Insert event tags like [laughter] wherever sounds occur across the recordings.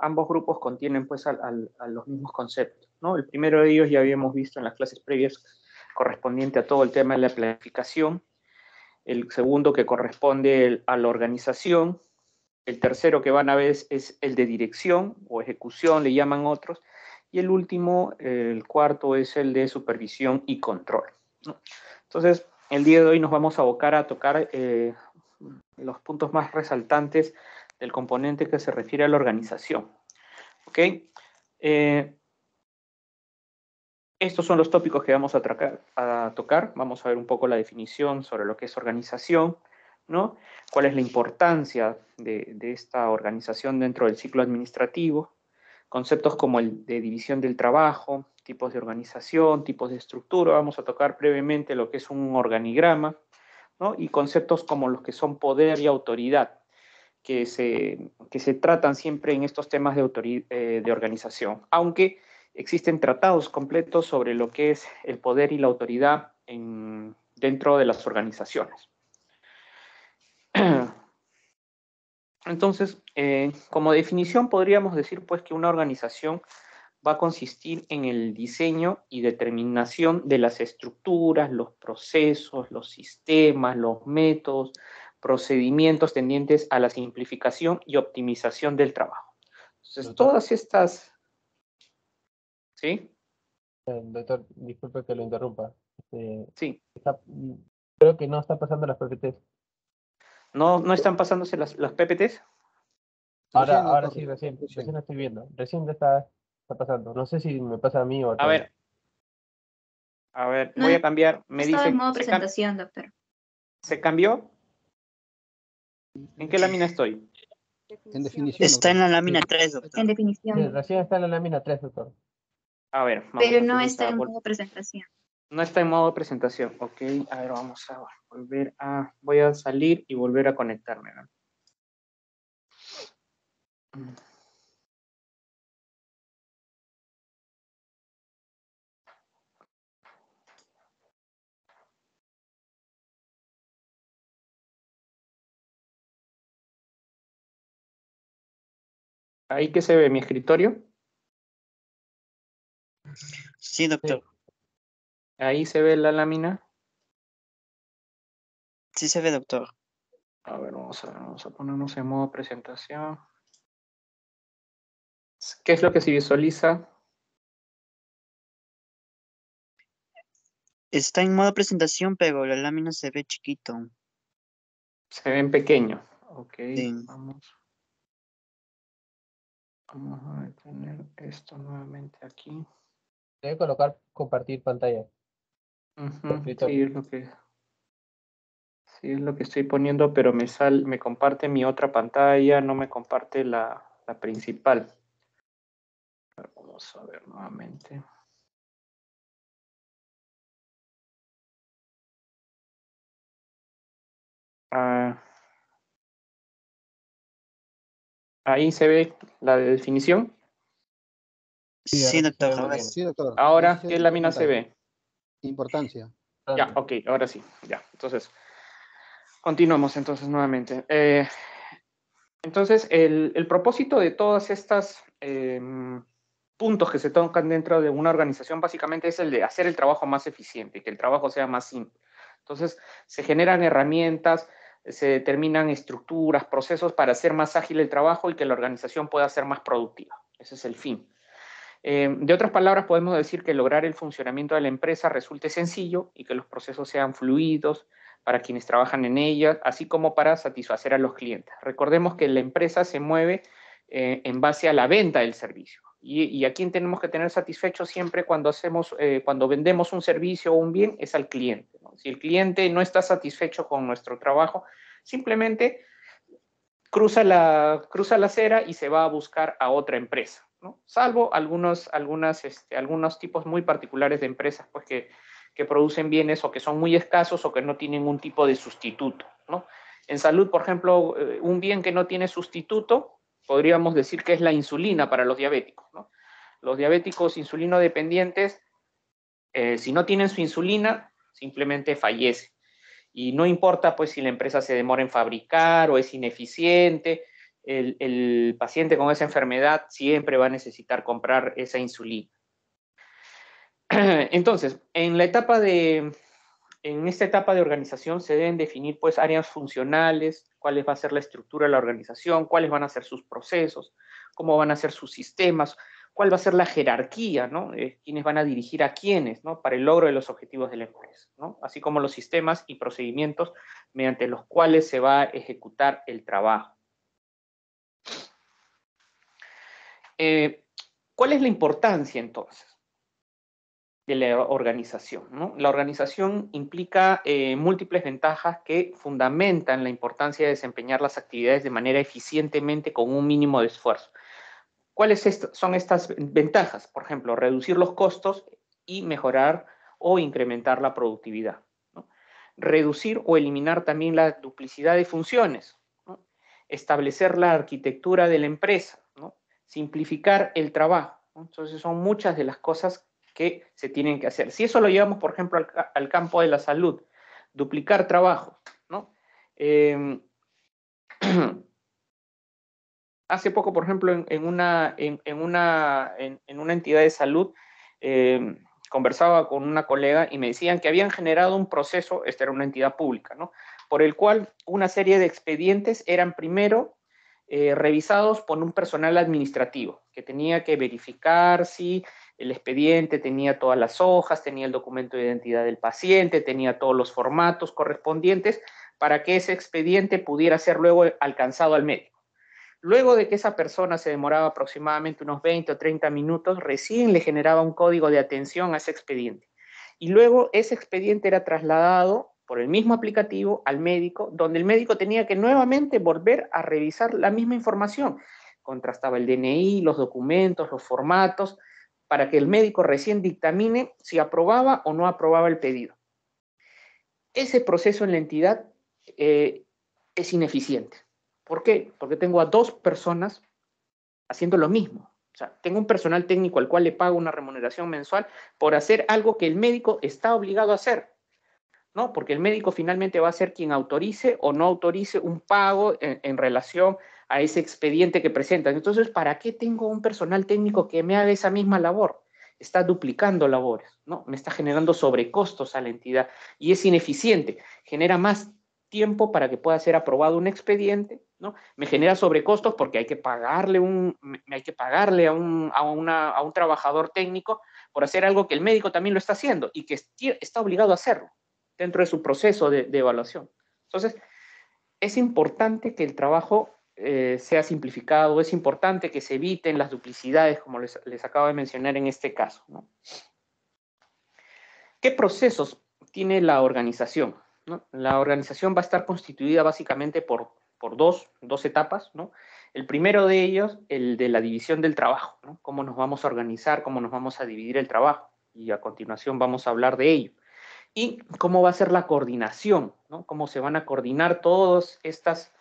ambos grupos contienen pues los mismos conceptos. El primero de ellos ya habíamos visto en las clases previas correspondiente a todo el tema de la planificación, el segundo que corresponde a la organización, el tercero que van a ver es el de dirección o ejecución, le llaman otros, y el último, el cuarto, es el de supervisión y control. Entonces, el día de hoy nos vamos a abocar a tocar eh, los puntos más resaltantes del componente que se refiere a la organización. ¿Ok? Eh, estos son los tópicos que vamos a, a, tocar. Vamos a ver un poco la definición sobre lo que es organización, ¿no? Cuál es la importancia de, esta organización dentro del ciclo administrativo. Conceptos como el de división del trabajo, tipos de organización, tipos de estructura. Vamos a tocar brevemente lo que es un organigrama, Y conceptos como los que son poder y autoridad que se, se tratan siempre en estos temas de, eh, de organización, aunque existen tratados completos sobre lo que es el poder y la autoridad en, dentro de las organizaciones. [clears throat] Entonces, eh, como definición podríamos decir pues que una organización va a consistir en el diseño y determinación de las estructuras, los procesos, los sistemas, los métodos, procedimientos tendientes a la simplificación y optimización del trabajo. Entonces, todas estas... ¿Sí? Eh, doctor, disculpe que lo interrumpa. Este, sí. creo que no están pasando las PPTs. ¿No, no están pasándose las, las PPTs? Ahora, ahora sí, recién, estoy viendo. Recién está, está pasando. No sé si me pasa a mí o a... A ver. A ver, voy a cambiar. Me dice... en modo presentación, doctor. ¿Se cambió? ¿En qué lámina estoy? En definición, está en la lámina 3, doctor. en definición. Sí, recién está en la lámina 3, doctor. A ver. Pero no está en modo presentación. No está en modo presentación. Ok, a ver, vamos a volver a... Voy a salir y volver a conectarme. ¿no? ¿Ahí que se ve? ¿Mi escritorio? Sí, doctor. ¿Ahí se ve la lámina? Sí se ve, doctor. A ver, vamos a, vamos a ponernos en modo presentación. ¿Qué es lo que se visualiza? Está en modo presentación, pero la lámina se ve chiquito. Se ve en pequeño. Ok, vamos. Vamos a tener esto nuevamente aquí. Debe colocar compartir pantalla. sí, es lo que sí, es lo que estoy poniendo, pero me sal, me comparte mi otra pantalla, no me comparte la, la principal. Vamos a ver nuevamente. Ah, Ahí se ve la definición. Sí, doctor. Ahora, sí, doctor. ¿qué lámina se ve? Importancia. Ya, ok, ahora sí, ya. Entonces, continuamos entonces nuevamente. Eh, entonces, el, propósito de todas estas em, puntos que se tocan dentro de una organización básicamente es el de hacer el trabajo más eficiente, que el trabajo sea más simple. Entonces, se generan herramientas, se determinan estructuras, procesos para hacer más ágil el trabajo y que la organización pueda ser más productiva. Ese es el fin. Eh, de otras palabras, podemos decir que lograr el funcionamiento de la empresa resulte sencillo y que los procesos sean fluidos para quienes trabajan en ella, así como para satisfacer a los clientes. Recordemos que la empresa se mueve eh, en base a la venta del servicio. Y, a quien tenemos que tener satisfecho siempre cuando hacemos, eh, cuando vendemos un servicio o un bien, es al cliente. Si el cliente no está satisfecho con nuestro trabajo, simplemente cruza la, cruza la acera y se va a buscar a otra empresa, Salvo algunos, algunas, este, algunos tipos muy particulares de empresas, pues que, producen bienes o que son muy escasos o que no tienen un tipo de sustituto, En salud, por ejemplo, eh, un bien que no tiene sustituto podríamos decir que es la insulina para los diabéticos. Los diabéticos insulinodependientes, dependientes, eh, si no tienen su insulina, simplemente fallece. Y no importa pues si la empresa se demora en fabricar o es ineficiente, el paciente con esa enfermedad siempre va a necesitar comprar esa insulina. [clears throat] Entonces, en la etapa de, en esta etapa de organización se deben definir pues áreas funcionales, cuáles va a ser la estructura de la organización, cuáles van a ser sus procesos, cómo van a ser sus sistemas, cuál va a ser la jerarquía, ¿no? Eh, quiénes van a dirigir a quiénes, ¿no? Para el logro de los objetivos de la empresa, ¿no? Así como los sistemas y procedimientos mediante los cuales se va a ejecutar el trabajo. Eh, ¿Cuál es la importancia entonces? de la organización. La organización implica eh, múltiples ventajas que fundamentan la importancia de desempeñar las actividades de manera eficientemente con un mínimo de esfuerzo. ¿Cuáles son estas ventajas? Por ejemplo, reducir los costos y mejorar o incrementar la productividad. Reducir o eliminar también la duplicidad de funciones. Establecer la arquitectura de la empresa. Simplificar el trabajo. Entonces son muchas de las cosas que que se tienen que hacer. Si eso lo llevamos, por ejemplo, al, campo de la salud, duplicar trabajo, ¿no? Em, [clears throat] hace poco, por ejemplo, en, una, en, una, entidad de salud, em, conversaba con una colega y me decían que habían generado un proceso, esta era una entidad pública, ¿no? Por el cual una serie de expedientes eran primero eh, revisados por un personal administrativo que tenía que verificar si el expediente, tenía todas las hojas, tenía el documento de identidad del paciente, tenía todos los formatos correspondientes para que ese expediente pudiera ser luego alcanzado al médico. Luego de que esa persona se demoraba aproximadamente unos 20 o 30 minutos, recién le generaba un código de atención a ese expediente. Y luego ese expediente era trasladado por el mismo aplicativo al médico, donde el médico tenía que nuevamente volver a revisar la misma información. Contrastaba el DNI, los documentos, los formatos, para que el médico recién dictamine si aprobaba o no aprobaba el pedido. Ese proceso en la entidad eh, es ineficiente. ¿Por qué? Porque tengo a dos personas haciendo lo mismo. O sea, tengo un personal técnico al cual le pago una remuneración mensual por hacer algo que el médico está obligado a hacer. ¿no? Porque el médico finalmente va a ser quien autorice o no autorice un pago en relación a ese expediente que presentan. Entonces, ¿para qué tengo un personal técnico que me haga esa misma labor? Está duplicando labores, ¿no? Me está generando sobrecostos a la entidad y es ineficiente. Genera más tiempo para que pueda ser aprobado un expediente, ¿no? Me genera sobrecostos porque hay que pagarle, un, hay que pagarle a, un, trabajador técnico por hacer algo que el médico también lo está haciendo y que está obligado a hacerlo dentro de su proceso de, de evaluación. Entonces, es importante que el trabajo eh, sea simplificado, es importante que se eviten las duplicidades, como les, acabo de mencionar en este caso. ¿Qué procesos tiene la organización? La organización va a estar constituida básicamente por, por dos, etapas. El primero de ellos, el de la división del trabajo, cómo nos vamos a organizar, cómo nos vamos a dividir el trabajo, y a continuación vamos a hablar de ello. Y cómo va a ser la coordinación, cómo se van a coordinar todas estas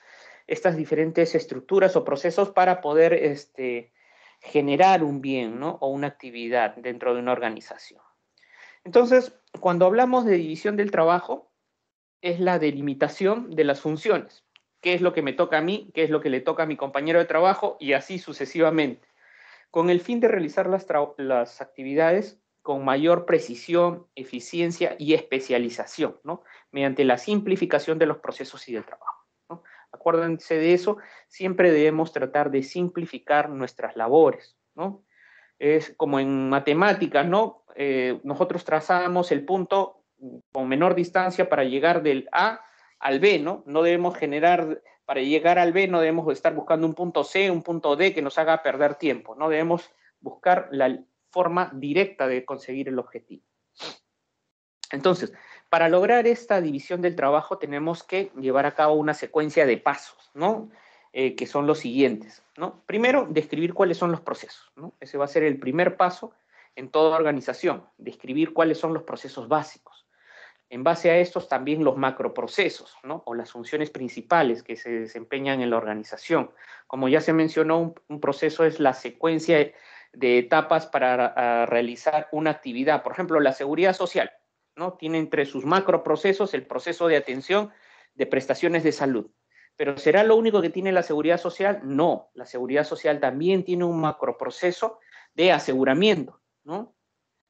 estas diferentes estructuras o procesos para poder este, generar un bien o una actividad dentro de una organización. Entonces, cuando hablamos de división del trabajo, es la delimitación de las funciones. ¿Qué es lo que me toca a mí? ¿Qué es lo que le toca a mi compañero de trabajo? Y así sucesivamente, con el fin de realizar las, las actividades con mayor precisión, eficiencia y especialización, ¿no? mediante la simplificación de los procesos y del trabajo. Acuérdense de eso, siempre debemos tratar de simplificar nuestras labores, ¿no? Es como en matemáticas, ¿no? Eh, nosotros trazamos el punto con menor distancia para llegar del A al B, ¿no? No debemos generar, para llegar al B no debemos estar buscando un punto C, un punto D que nos haga perder tiempo, ¿no? Debemos buscar la forma directa de conseguir el objetivo. Entonces, para lograr esta división del trabajo tenemos que llevar a cabo una secuencia de pasos, ¿no? Eh, que son los siguientes, ¿no? Primero, describir cuáles son los procesos, ¿no? Ese va a ser el primer paso en toda organización, describir cuáles son los procesos básicos. En base a estos también los macroprocesos, ¿no? O las funciones principales que se desempeñan en la organización. Como ya se mencionó, un proceso es la secuencia de etapas para realizar una actividad. Por ejemplo, la seguridad social ¿no? Tiene entre sus macroprocesos el proceso de atención de prestaciones de salud. ¿Pero será lo único que tiene la seguridad social? No, la seguridad social también tiene un macroproceso de aseguramiento, ¿no?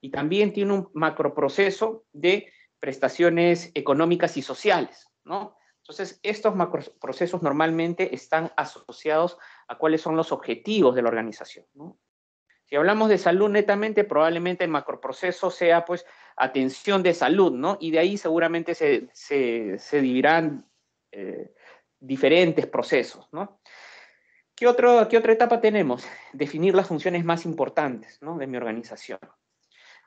Y también tiene un macroproceso de prestaciones económicas y sociales, ¿no? Entonces, estos macroprocesos normalmente están asociados a cuáles son los objetivos de la organización, ¿no? Si hablamos de salud netamente, probablemente el macroproceso sea pues atención de salud, ¿no? Y de ahí seguramente se, se, dividirán eh, diferentes procesos, ¿no? ¿Qué, otro, ¿Qué otra etapa tenemos? Definir las funciones más importantes ¿no? de mi organización.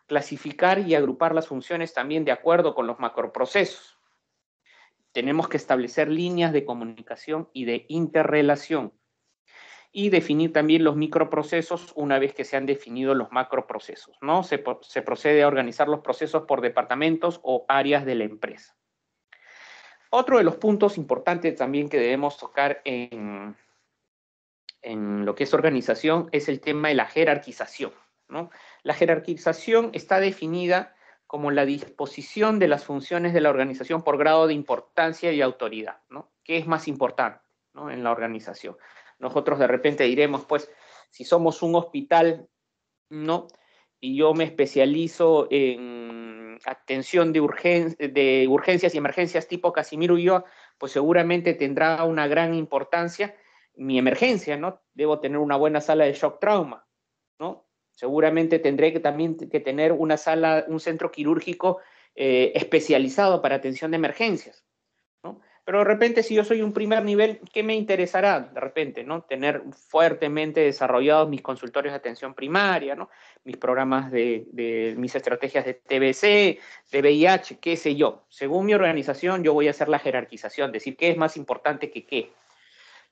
Clasificar y agrupar las funciones también de acuerdo con los macroprocesos. Tenemos que establecer líneas de comunicación y de interrelación y definir también los microprocesos una vez que se han definido los macroprocesos. ¿no? Se, procede a organizar los procesos por departamentos o áreas de la empresa. Otro de los puntos importantes también que debemos tocar en, lo que es organización es el tema de la jerarquización. La jerarquización está definida como la disposición de las funciones de la organización por grado de importancia y autoridad. ¿no? ¿Qué es más importante ¿no? en la organización? Nosotros de repente diremos, pues, si somos un hospital, ¿no? Y yo me especializo en atención de, urgencias y emergencias tipo Casimiro y yo, pues seguramente tendrá una gran importancia mi emergencia, ¿no? Debo tener una buena sala de shock trauma, ¿no? Seguramente tendré que también que tener una sala, un centro quirúrgico eh, especializado para atención de emergencias, ¿no? Pero de repente, si yo soy un primer nivel, ¿qué me interesará de repente? ¿no? Tener fuertemente desarrollados mis consultorios de atención primaria, ¿no? mis programas de, mis estrategias de TBC, de VIH, qué sé yo. Según mi organización, yo voy a hacer la jerarquización, decir qué es más importante que qué.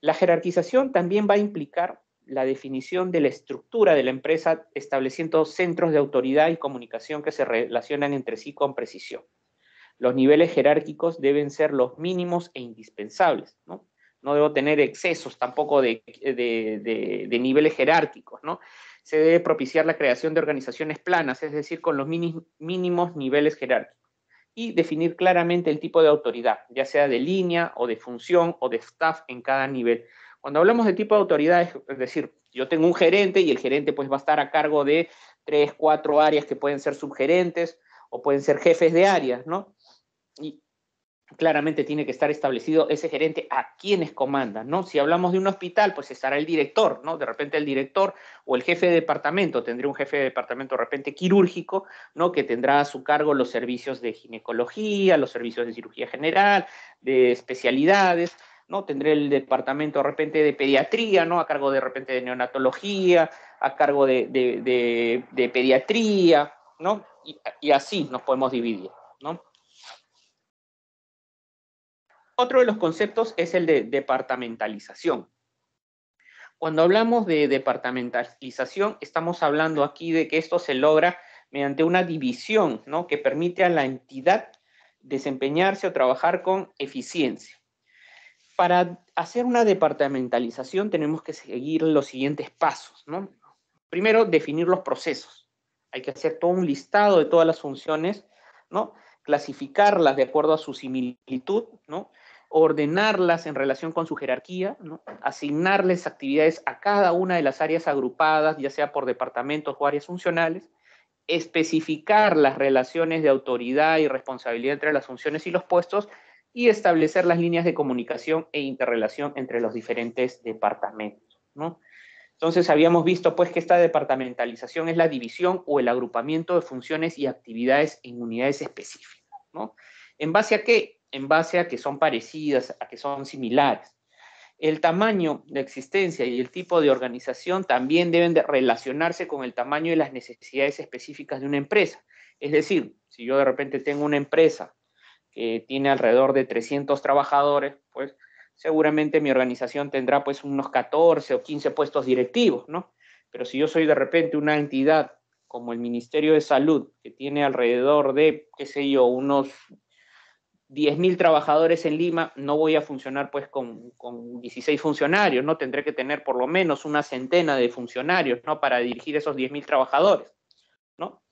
La jerarquización también va a implicar la definición de la estructura de la empresa estableciendo centros de autoridad y comunicación que se relacionan entre sí con precisión los niveles jerárquicos deben ser los mínimos e indispensables, ¿no? No debo tener excesos tampoco de, niveles jerárquicos, ¿no? Se debe propiciar la creación de organizaciones planas, es decir, con los mínimos niveles jerárquicos. Y definir claramente el tipo de autoridad, ya sea de línea o de función o de staff en cada nivel. Cuando hablamos de tipo de autoridad, es decir, yo tengo un gerente y el gerente pues va a estar a cargo de tres, cuatro áreas que pueden ser subgerentes o pueden ser jefes de áreas, ¿no? y claramente tiene que estar establecido ese gerente a quienes comanda, ¿no? Si hablamos de un hospital, pues estará el director, ¿no? De repente el director o el jefe de departamento, tendría un jefe de departamento de repente quirúrgico, ¿no? Que tendrá a su cargo los servicios de ginecología, los servicios de cirugía general, de especialidades, ¿no? Tendrá el departamento de repente de pediatría, ¿no? A cargo de repente de neonatología, a cargo de, pediatría, ¿no? Y, y así nos podemos dividir, ¿no? Otro de los conceptos es el de departamentalización. Cuando hablamos de departamentalización, estamos hablando aquí de que esto se logra mediante una división ¿no? que permite a la entidad desempeñarse o trabajar con eficiencia. Para hacer una departamentalización tenemos que seguir los siguientes pasos. Primero, definir los procesos. Hay que hacer todo un listado de todas las funciones, ¿no? clasificarlas de acuerdo a su similitud, ¿no? ordenarlas en relación con su jerarquía, asignarles actividades a cada una de las áreas agrupadas, ya sea por departamentos o áreas funcionales, especificar las relaciones de autoridad y responsabilidad entre las funciones y los puestos y establecer las líneas de comunicación e interrelación entre los diferentes departamentos. Entonces habíamos visto pues que esta departamentalización es la división o el agrupamiento de funciones y actividades en unidades específicas. ¿En base a qué? en base a que son parecidas, a que son similares. El tamaño, de existencia y el tipo de organización también deben relacionarse con el tamaño y las necesidades específicas de una empresa. Es decir, si yo de repente tengo una empresa que tiene alrededor de 300 trabajadores, pues seguramente mi organización tendrá pues unos 14 o 15 puestos directivos, ¿no? Pero si yo soy de repente una entidad como el Ministerio de Salud, que tiene alrededor de, qué sé yo, unos 10.000 trabajadores en Lima, no voy a funcionar pues con, 16 funcionarios, ¿no? Tendré que tener por lo menos una centena de funcionarios, ¿no? Para dirigir esos 10.000 trabajadores, ¿no?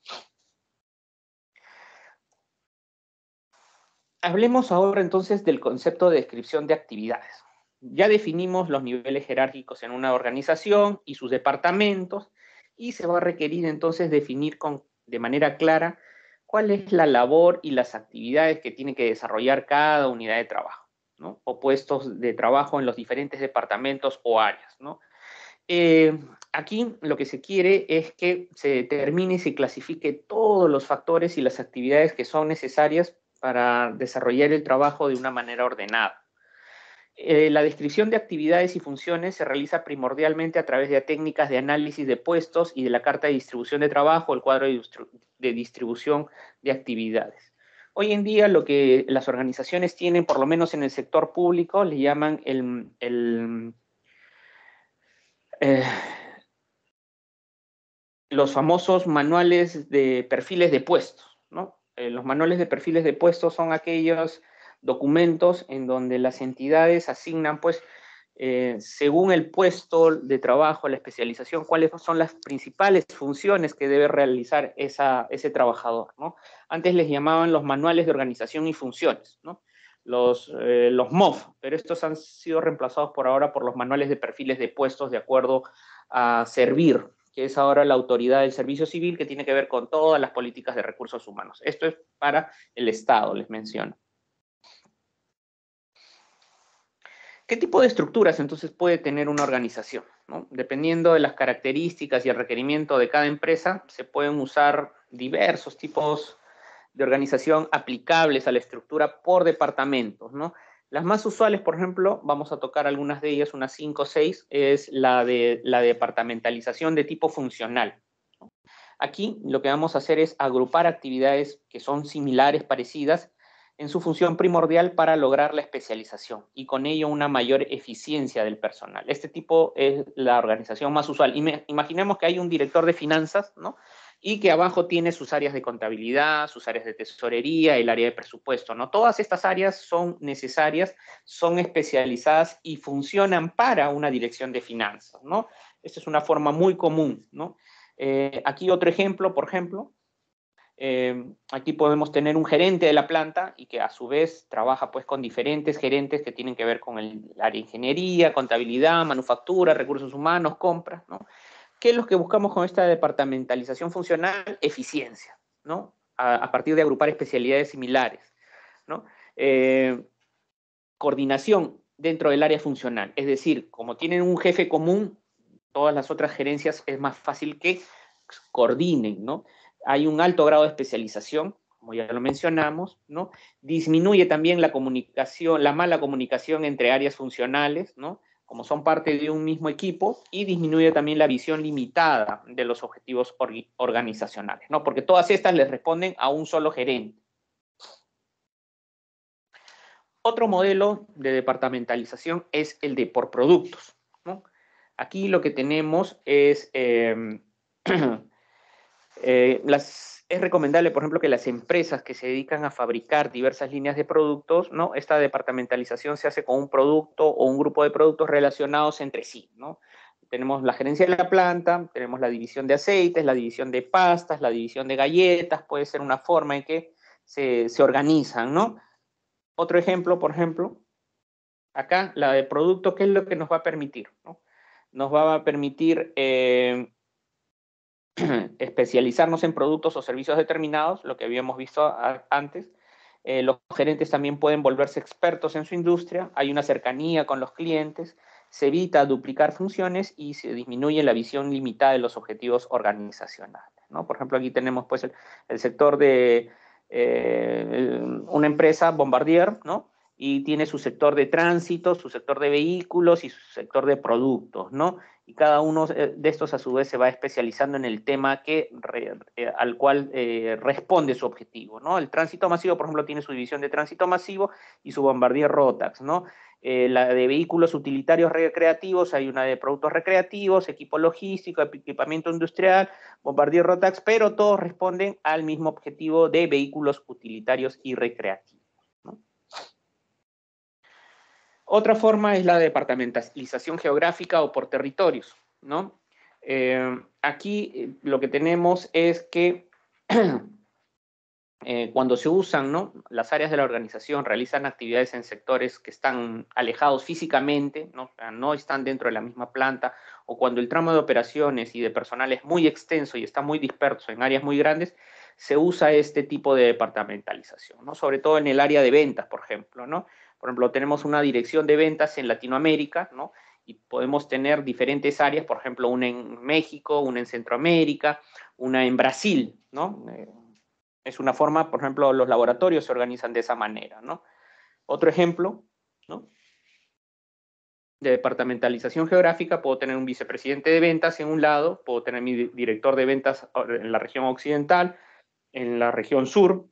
Hablemos ahora entonces del concepto de descripción de actividades. Ya definimos los niveles jerárquicos en una organización y sus departamentos, y se va a requerir entonces definir con, de manera clara cuál es la labor y las actividades que tiene que desarrollar cada unidad de trabajo, O puestos de trabajo en los diferentes departamentos o áreas, eh, aquí lo que se quiere es que se determine y se clasifique todos los factores y las actividades que son necesarias para desarrollar el trabajo de una manera ordenada. Eh, la descripción de actividades y funciones se realiza primordialmente a través de técnicas de análisis de puestos y de la carta de distribución de trabajo, el cuadro de distribución de actividades. Hoy en día lo que las organizaciones tienen, por lo menos en el sector público, le llaman el, eh, los famosos manuales de perfiles de puestos. Eh, los manuales de perfiles de puestos son aquellos documentos en donde las entidades asignan, pues, eh, según el puesto de trabajo, la especialización, cuáles son las principales funciones que debe realizar ese trabajador. ¿no? Antes les llamaban los manuales de organización y funciones, los, eh, los MOF, pero estos han sido reemplazados por ahora por los manuales de perfiles de puestos de acuerdo a servir, que es ahora la autoridad del servicio civil que tiene que ver con todas las políticas de recursos humanos. Esto es para el Estado, les menciono. ¿Qué tipo de estructuras entonces puede tener una organización? Dependiendo de las características y el requerimiento de cada empresa, se pueden usar diversos tipos de organización aplicables a la estructura por departamentos. Las más usuales, por ejemplo, vamos a tocar algunas de ellas, unas cinco o seis, es la de la departamentalización de tipo funcional. Aquí lo que vamos a hacer es agrupar actividades que son similares, parecidas, en su función primordial para lograr la especialización y con ello una mayor eficiencia del personal. Este tipo es la organización más usual. Imaginemos que hay un director de finanzas, ¿no? y que abajo tiene sus áreas de contabilidad, sus áreas de tesorería, el área de presupuesto, ¿no? Todas estas áreas son necesarias, son especializadas y funcionan para una dirección de finanzas, ¿no? Esta es una forma muy común, ¿no? Eh, aquí otro ejemplo, por ejemplo, Em, aquí podemos tener un gerente de la planta y que a su vez trabaja pues con diferentes gerentes que tienen que ver con el área de ingeniería, contabilidad, manufactura, recursos humanos, compras, ¿no? ¿Qué es lo que buscamos con esta departamentalización funcional? Eficiencia, ¿no? A, partir de agrupar especialidades similares, ¿no? Em, coordinación dentro del área funcional, es decir, como tienen un jefe común, todas las otras gerencias es más fácil que coordinen, ¿no? hay un alto grado de especialización, como ya lo mencionamos, ¿no? Disminuye también la comunicación, la mala comunicación entre áreas funcionales, ¿no? Como son parte de un mismo equipo, y disminuye también la visión limitada de los objetivos organizacionales, ¿no? Porque todas estas les responden a un solo gerente. Otro modelo de departamentalización es el de por productos. Aquí lo que tenemos es eh, [clears throat] Eh, es recomendable, por ejemplo, que las empresas que se dedican a fabricar diversas líneas de productos, ¿no? Esta departamentalización se hace con un producto o un grupo de productos relacionados entre sí, ¿no? Tenemos la gerencia de la planta, tenemos la división de aceites, la división de pastas, la división de galletas, puede ser una forma en que se, organizan, ¿no? Otro ejemplo, por ejemplo, acá, la de producto, ¿qué es lo que nos va a permitir? ¿no? Nos va a permitir eh, [clears throat] especializarnos en productos o servicios determinados, lo que habíamos visto antes. Eh, los gerentes también pueden volverse expertos en su industria, hay una cercanía con los clientes, se evita duplicar funciones y se disminuye la visión limitada de los objetivos organizacionales. Por ejemplo, aquí tenemos pues, el, sector de eh, una empresa, Bombardier, ¿no? y tiene su sector de tránsito, su sector de vehículos y su sector de productos, ¿no? Y cada uno eh, de estos a su vez se va especializando en el tema que, eh, al cual eh, responde su objetivo, ¿no? El tránsito masivo, por ejemplo, tiene su división de tránsito masivo y su bombardier Rotax, ¿no? la de vehículos utilitarios recreativos, hay una de productos recreativos, equipo logístico, equipamiento industrial, bombardier Rotax, pero todos responden al mismo objetivo de vehículos utilitarios y recreativos. Otra forma es la departamentalización geográfica o por territorios, ¿no? Eh, aquí eh, lo que tenemos es que [clears throat] eh, cuando se usan, ¿no? Las áreas de la organización realizan actividades en sectores que están alejados físicamente, ¿no? no están dentro de la misma planta, o cuando el tramo de operaciones y de personal es muy extenso y está muy disperso en áreas muy grandes, se usa este tipo de departamentalización, ¿no? Sobre todo en el área de ventas, por ejemplo, ¿no? Por ejemplo, tenemos una dirección de ventas en Latinoamérica, ¿no? Y podemos tener diferentes áreas, por ejemplo, una en México, una en Centroamérica, una en Brasil, ¿no? Eh, es una forma, por ejemplo, los laboratorios se organizan de esa manera, ¿no? Otro ejemplo, ¿no? de departamentalización geográfica, puedo tener un vicepresidente de ventas en un lado, puedo tener mi director de ventas en la región occidental, en la región sur,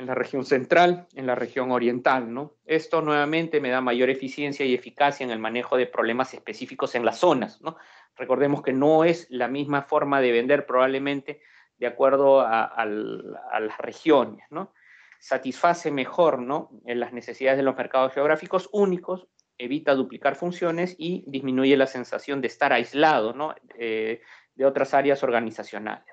en la región central, en la región oriental. ¿no? Esto nuevamente me da mayor eficiencia y eficacia en el manejo de problemas específicos en las zonas. ¿no? Recordemos que no es la misma forma de vender probablemente de acuerdo a, las regiones. ¿no? Satisface mejor ¿no? en eh, las necesidades de los mercados geográficos únicos, evita duplicar funciones y disminuye la sensación de estar aislado ¿no? Eh, de otras áreas organizacionales.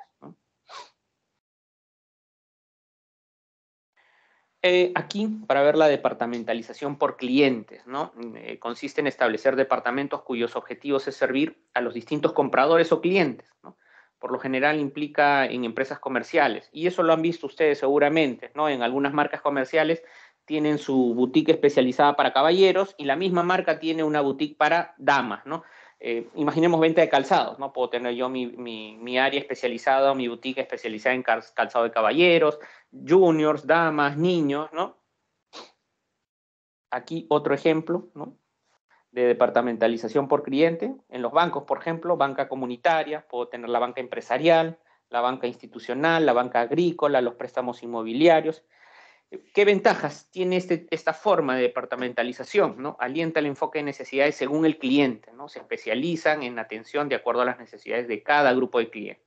Eh, aquí para ver la departamentalización por clientes, ¿no? Eh, consiste en establecer departamentos cuyos objetivos es servir a los distintos compradores o clientes, ¿no? Por lo general implica en empresas comerciales, y eso lo han visto ustedes seguramente, ¿no? En algunas marcas comerciales tienen su boutique especializada para caballeros y la misma marca tiene una boutique para damas, ¿no? Eh, imaginemos venta de calzados, ¿no? Puedo tener yo mi, mi, mi, área especializada, mi boutique especializada en calzado de caballeros, juniors, damas, niños, ¿no? Aquí otro ejemplo, ¿no? De departamentalización por cliente. En los bancos, por ejemplo, banca comunitaria, puedo tener la banca empresarial, la banca institucional, la banca agrícola, los préstamos inmobiliarios, ¿Qué ventajas tiene este, esta forma de departamentalización? Alienta el enfoque de necesidades según el cliente, se especializan en atención de acuerdo a las necesidades de cada grupo de clientes.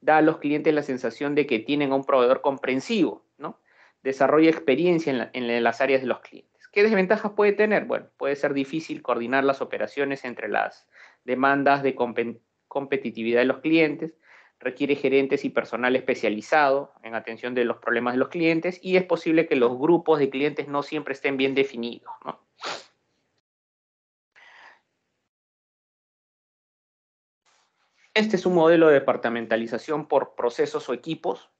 Da a los clientes la sensación de que tienen a un proveedor comprensivo, ¿no? desarrolla experiencia en, en las áreas de los clientes. ¿Qué desventajas puede tener? Bueno, puede ser difícil coordinar las operaciones entre las demandas de competitividad de los clientes, requiere gerentes y personal especializado en atención de los problemas de los clientes y es posible que los grupos de clientes no siempre estén bien definidos. Este es un modelo de departamentalización por procesos o equipos.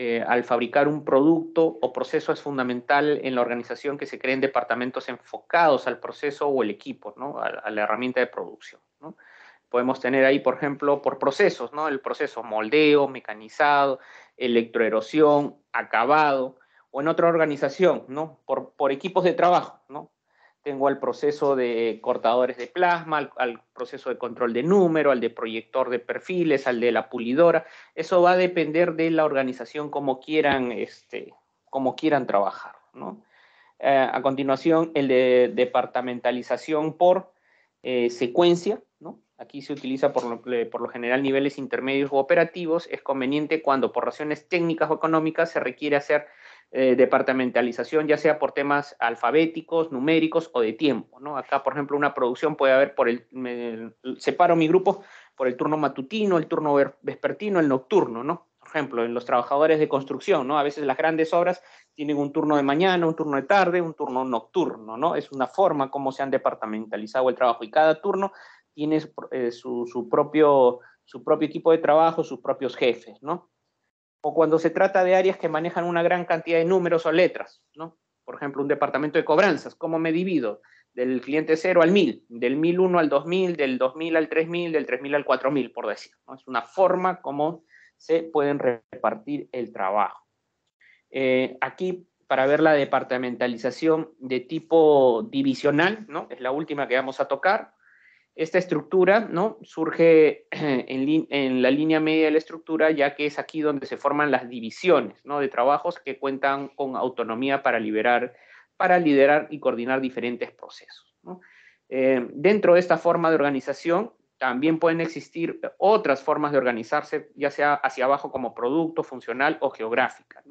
Eh, al fabricar un producto o proceso es fundamental en la organización que se creen departamentos enfocados al proceso o el equipo, ¿no? a, la herramienta de producción. Podemos tener ahí, por ejemplo, por procesos, ¿no? El proceso moldeo, mecanizado, electroerosión, acabado, o en otra organización, ¿no? Por, por equipos de trabajo, ¿no? Tengo al proceso de cortadores de plasma, al, proceso de control de número, al de proyector de perfiles, al de la pulidora. Eso va a depender de la organización como quieran, este, como quieran trabajar, ¿no? Eh, a continuación, el de departamentalización por eh, secuencia, aquí se utiliza por lo, general niveles intermedios o operativos, es conveniente cuando por razones técnicas o económicas se requiere hacer eh, departamentalización, ya sea por temas alfabéticos, numéricos o de tiempo. ¿no? Acá, por ejemplo, una producción puede haber por el, separo mi grupo por el turno matutino, el turno vespertino, el nocturno, ¿no? Por ejemplo, en los trabajadores de construcción, ¿no? A veces las grandes obras tienen un turno de mañana, un turno de tarde, un turno nocturno, ¿no? Es una forma como se han departamentalizado el trabajo y cada turno tiene eh, su, propio, su propio equipo de trabajo, sus propios jefes, ¿no? O cuando se trata de áreas que manejan una gran cantidad de números o letras, ¿no? Por ejemplo, un departamento de cobranzas, ¿cómo me divido? Del cliente 0 al 1000, del 1001 al 2000, del 2000 al 3000, del 3000 al 4000, por decir. ¿no? Es una forma como se pueden repartir el trabajo. Eh, aquí, para ver la departamentalización de tipo divisional, ¿no? es la última que vamos a tocar, esta estructura ¿no? surge eh, en, la línea media de la estructura, ya que es aquí donde se forman las divisiones ¿no? de trabajos que cuentan con autonomía para, liberar, para liderar y coordinar diferentes procesos. Eh, dentro de esta forma de organización, también pueden existir otras formas de organizarse, ya sea hacia abajo como producto, funcional o geográfica.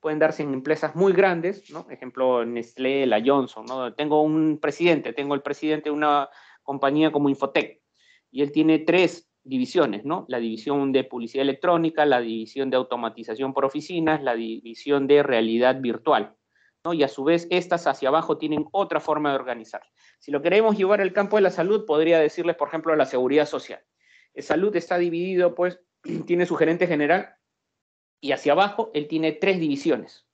Pueden darse en empresas muy grandes, ¿no? ejemplo, Nestlé, la Johnson. ¿no? Tengo un presidente, tengo el presidente de una compañía como Infotec. Y él tiene tres divisiones, ¿no? La división de publicidad electrónica, la división de automatización por oficinas, la división de realidad virtual. ¿no? Y a su vez, estas hacia abajo tienen otra forma de organizar. Si lo queremos llevar al campo de la salud, podría decirles, por ejemplo, la seguridad social. El salud está dividido, pues, [clears throat] tiene su gerente general y hacia abajo él tiene tres divisiones.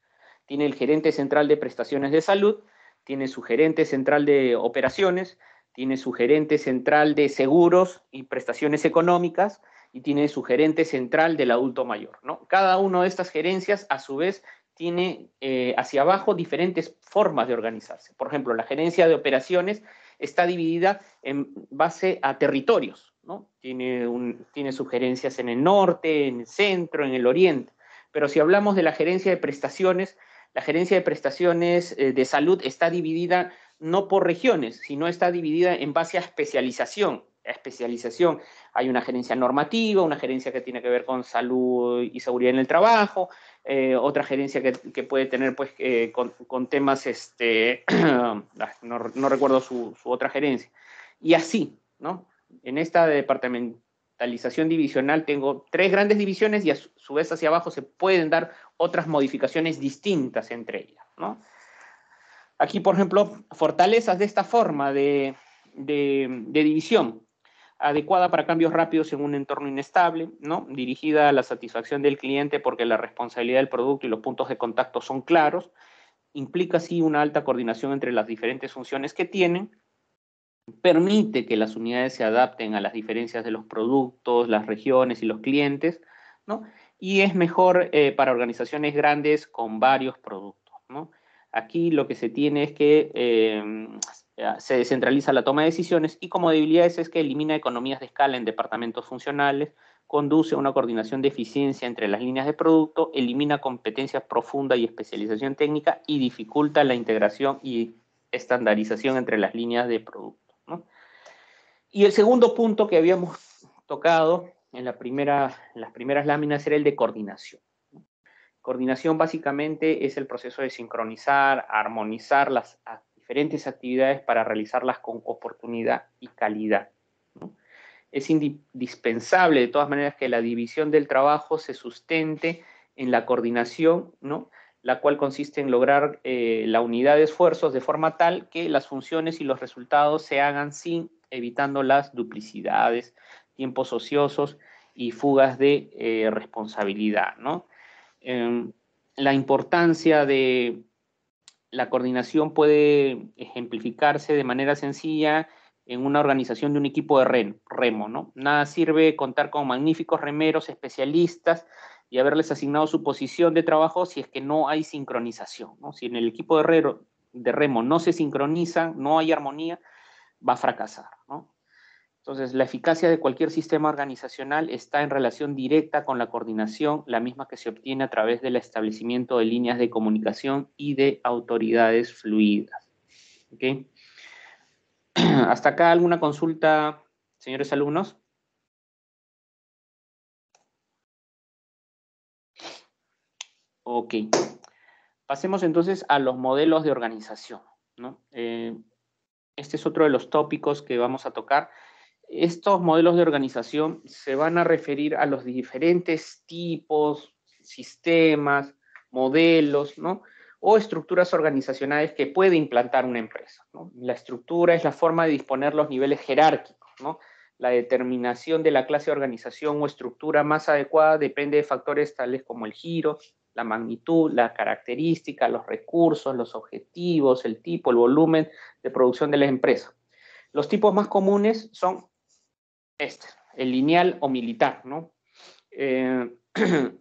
Tiene el gerente central de prestaciones de salud, tiene su gerente central de operaciones, tiene su gerente central de seguros y prestaciones económicas y tiene su gerente central del adulto mayor. ¿no? Cada una de estas gerencias, a su vez, tiene eh, hacia abajo diferentes formas de organizarse. Por ejemplo, la gerencia de operaciones está dividida en base a territorios. ¿no? Tiene, un, tiene en el norte, en el centro, en el oriente. Pero si hablamos de la gerencia de prestaciones, la gerencia de prestaciones eh, de salud está dividida no por regiones, sino está dividida en base a especialización. especialización. Hay una gerencia normativa, una gerencia que tiene que ver con salud y seguridad en el trabajo, eh, otra gerencia que, puede tener pues eh, con, temas, este, [clears throat] ah, no, recuerdo su, su, otra gerencia. Y así, ¿no? En esta departamentalización divisional tengo tres grandes divisiones y a su vez hacia abajo se pueden dar otras modificaciones distintas entre ellas, ¿no? Aquí, por ejemplo, fortalezas de esta forma de, división, adecuada para cambios rápidos en un entorno inestable, ¿no? dirigida a la satisfacción del cliente porque la responsabilidad del producto y los puntos de contacto son claros, implica así una alta coordinación entre las diferentes funciones que tienen, permite que las unidades se adapten a las diferencias de los productos, las regiones y los clientes, ¿no? y es mejor eh, para organizaciones grandes con varios productos. ¿no? Aquí lo que se tiene es que eh, se descentraliza la toma de decisiones y como debilidades es que elimina economías de escala en departamentos funcionales, conduce a una coordinación de eficiencia entre las líneas de producto, elimina competencias profundas y especialización técnica y dificulta la integración y estandarización entre las líneas de producto. Y el segundo punto que habíamos tocado en las primeras láminas era el de coordinación. Coordinación básicamente es el proceso de sincronizar, armonizar las diferentes actividades para realizarlas con oportunidad y calidad. Es indispensable de todas maneras que la división del trabajo se sustente en la coordinación, ¿no? la cual consiste en lograr eh, la unidad de esfuerzos de forma tal que las funciones y los resultados se hagan sin evitando las duplicidades, tiempos ociosos y fugas de eh, responsabilidad, ¿no? Em, la importancia de la coordinación puede ejemplificarse de manera sencilla en una organización de un equipo de remo, ¿no? Nada sirve contar con magníficos remeros especialistas y haberles asignado su posición de trabajo si es que no hay sincronización, Si en el equipo de, remo no se sincronizan, no hay armonía, va a fracasar, ¿no? Entonces, la eficacia de cualquier sistema organizacional está en relación directa con la coordinación, la misma que se obtiene a través del establecimiento de líneas de comunicación y de autoridades fluidas. [clears throat] ¿Hasta acá alguna consulta, señores alumnos? Ok. Pasemos entonces a los modelos de organización. Eh, este es otro de los tópicos que vamos a tocar estos modelos de organización se van a referir a los diferentes tipos, sistemas, modelos, ¿no? o estructuras organizacionales que puede implantar una empresa. La estructura es la forma de disponer los niveles jerárquicos. La determinación de la clase de organización o estructura más adecuada depende de factores tales como el giro, la magnitud, la característica, los recursos, los objetivos, el tipo, el volumen de producción de la empresa. Los tipos más comunes son este, el lineal o militar, ¿no? Eh, [clears throat]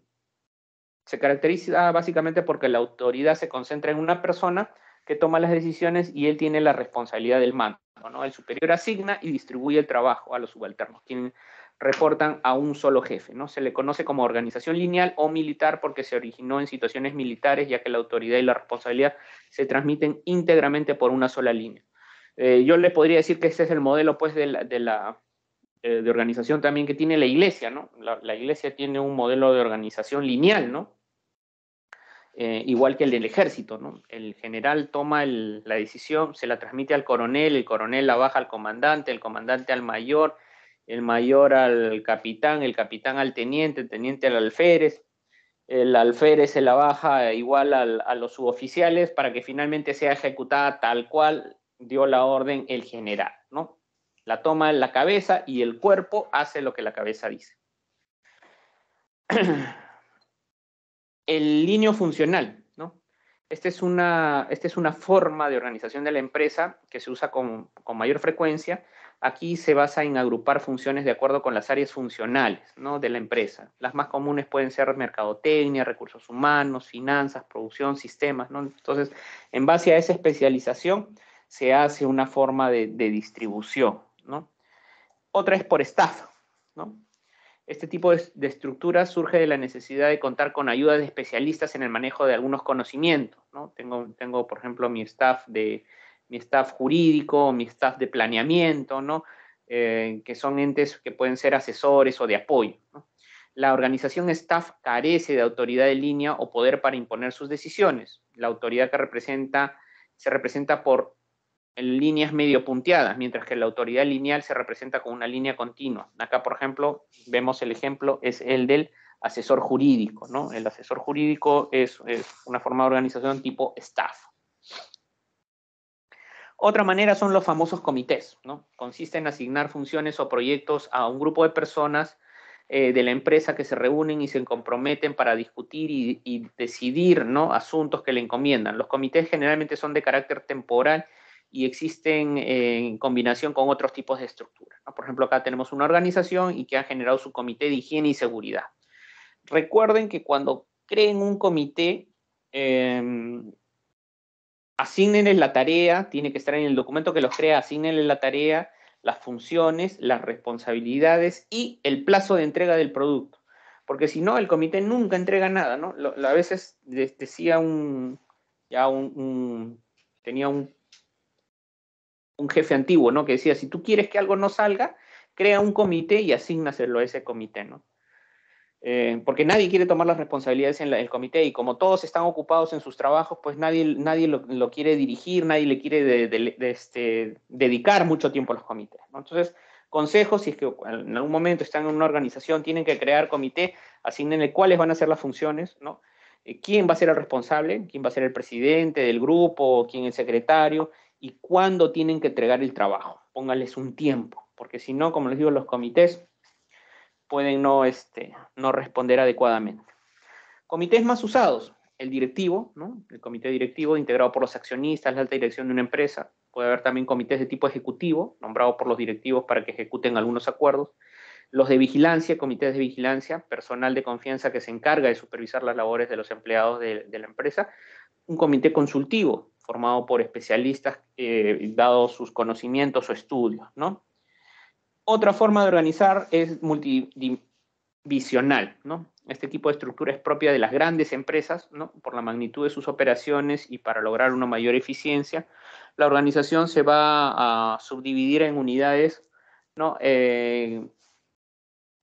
se caracteriza básicamente porque la autoridad se concentra en una persona que toma las decisiones y él tiene la responsabilidad del mando, ¿no? El superior asigna y distribuye el trabajo a los subalternos, quienes reportan a un solo jefe, ¿no? Se le conoce como organización lineal o militar porque se originó en situaciones militares, ya que la autoridad y la responsabilidad se transmiten íntegramente por una sola línea. Eh, yo le podría decir que este es el modelo, pues, de la eh, de organización también que tiene la iglesia, ¿no? La, iglesia tiene un modelo de organización lineal, ¿no? Eh, igual que el del ejército, ¿no? El general toma la decisión, se la transmite al coronel, el coronel la baja al comandante, el comandante al mayor, el mayor al capitán, el capitán al teniente, el teniente al alférez, el alférez se la baja igual a los suboficiales para que finalmente sea ejecutada tal cual dio la orden el general. La toma en la cabeza y el cuerpo hace lo que la cabeza dice. [clears throat] El líneo funcional, ¿no? Esta es, una, es una forma de organización de la empresa que se usa con, mayor frecuencia. Aquí se basa en agrupar funciones de acuerdo con las áreas funcionales ¿no? de la empresa. Las más comunes pueden ser mercadotecnia, recursos humanos, finanzas, producción, sistemas. ¿no? Entonces, en base a esa especialización, se hace una forma de distribución. ¿no? Otra es por staff, Este tipo de, estructura surge de la necesidad de contar con ayuda de especialistas en el manejo de algunos conocimientos, ¿no? Tengo, tengo por ejemplo, mi staff de mi staff jurídico, mi staff de planeamiento, ¿no? Eh, que son entes que pueden ser asesores o de apoyo. La organización staff carece de autoridad de línea o poder para imponer sus decisiones. La autoridad que representa se representa por en líneas medio punteadas, mientras que la autoridad lineal se representa con una línea continua. Acá, por ejemplo, vemos el ejemplo, es el del asesor jurídico, ¿no? El asesor jurídico es, una forma de organización tipo staff. Otra manera son los famosos comités, ¿no? Consiste en asignar funciones o proyectos a un grupo de personas eh, de la empresa que se reúnen y se comprometen para discutir y, y decidir, ¿no? Asuntos que le encomiendan. Los comités generalmente son de carácter temporal y existen eh, en combinación con otros tipos de estructuras. Por ejemplo, acá tenemos una organización y que ha generado su comité de higiene y seguridad. Recuerden que cuando creen un comité, em, asignenles la tarea, tiene que estar en el documento que los crea, asignenles la tarea, las funciones, las responsabilidades y el plazo de entrega del producto. Porque si no, el comité nunca entrega nada, ¿no? a veces decía un, ya un tenía un un jefe antiguo, ¿no? Que decía, si tú quieres que algo no salga, crea un comité y asignaselo a ese comité, ¿no? Eh, porque nadie quiere tomar las responsabilidades en el comité y como todos están ocupados en sus trabajos, pues nadie, nadie lo, quiere dirigir, nadie le quiere este, dedicar mucho tiempo a los comités. Entonces, consejos, si es que en algún momento están en una organización, tienen que crear comité, el cuáles van a ser las funciones, ¿no? Eh, ¿Quién va a ser el responsable? ¿Quién va a ser el presidente del grupo? ¿Quién el secretario? y cuándo tienen que entregar el trabajo. Póngales un tiempo, porque si no, como les digo, los comités pueden no, este, no responder adecuadamente. Comités más usados, el directivo, el comité directivo integrado por los accionistas, la alta dirección de una empresa. Puede haber también comités de tipo ejecutivo, nombrados por los directivos para que ejecuten algunos acuerdos. Los de vigilancia, comités de vigilancia, personal de confianza que se encarga de supervisar las labores de los empleados de, de la empresa. Un comité consultivo, formado por especialistas, dados eh, dado sus conocimientos o estudios, Otra forma de organizar es multidivisional, ¿no? Este tipo de estructura es propia de las grandes empresas, Por la magnitud de sus operaciones y para lograr una mayor eficiencia, la organización se va a subdividir en unidades, eh,